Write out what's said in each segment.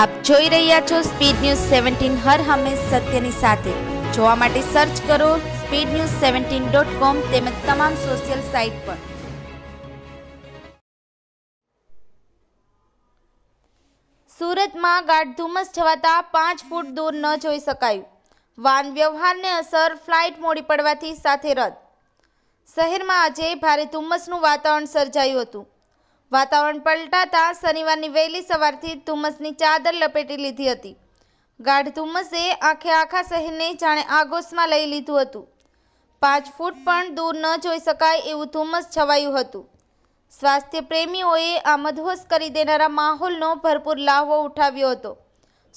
આપ જોઈ રહ્યા છો સ્પીડ ન્યૂઝ સેવન્ટીન હર હંમેશ સત્યની સાથે જોવા માટે સર્ચ કરો speed news seventeen dot com તેમજ તમામ સોશિયલ સાઇટ પર સુરતમાં ગાઢ ધુમ્મસ છવાતા પાંચ ફૂટ દૂર ન જોઈ શકાયું વાન વ્યવહારને અસર ફ્લાઇટ મોડી પડવાથી સાથે રદ શહેરમાં આજે ભારે ધુમ્મસનું વાતાવરણ સર્જાયું હતું વાતાવરણ પલટાતા શનિવારની વહેલી સવારથી ધુમ્મસની ચાદર લપેટી લીધી હતી ગાઢ ધુમ્મસે આખે આખા શહેરને જાણે આગોશમાં લઈ લીધું હતું પાંચ ફૂટ પણ દૂર ન જોઈ શકાય એવું ધુમ્મસ છવાયું હતું સ્વાસ્થ્ય પ્રેમીઓએ આ મધહોશ કરી દેનારા માહોલનો ભરપૂર લાહવો ઉઠાવ્યો હતો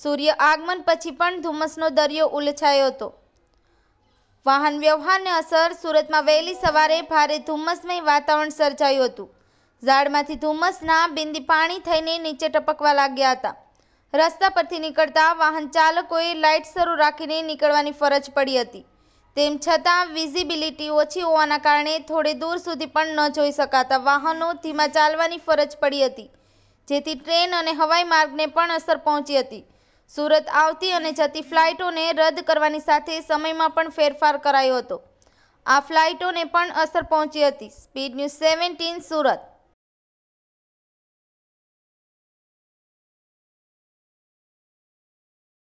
સૂર્ય આગમન પછી પણ ધુમ્મસનો દરિયો ઉલછાયો હતો વાહન વ્યવહારને અસર સુરતમાં વહેલી સવારે ભારે ધુમ્મસમય વાતાવરણ સર્જાયું હતું ઝાડમાંથી ધુમ્મસના બિંદી પાણી થઈને નીચે ટપકવા લાગ્યા હતા રસ્તા પરથી નીકળતા વાહન ચાલકોએ લાઇટ શરૂ રાખીને નીકળવાની ફરજ પડી હતી તેમ છતાં વિઝિબિલિટી ઓછી હોવાના કારણે થોડે દૂર સુધી પણ ન જોઈ શકાતા વાહનો ધીમા ચાલવાની ફરજ પડી હતી જેથી ટ્રેન અને હવાઈ માર્ગને પણ અસર પહોંચી હતી સુરત આવતી અને જતી ફ્લાઇટોને રદ કરવાની સાથે સમયમાં પણ ફેરફાર કરાયો હતો આ ફ્લાઇટોને પણ અસર પહોંચી હતી સ્પીડ ન્યૂઝ સેવન્ટીન સુરત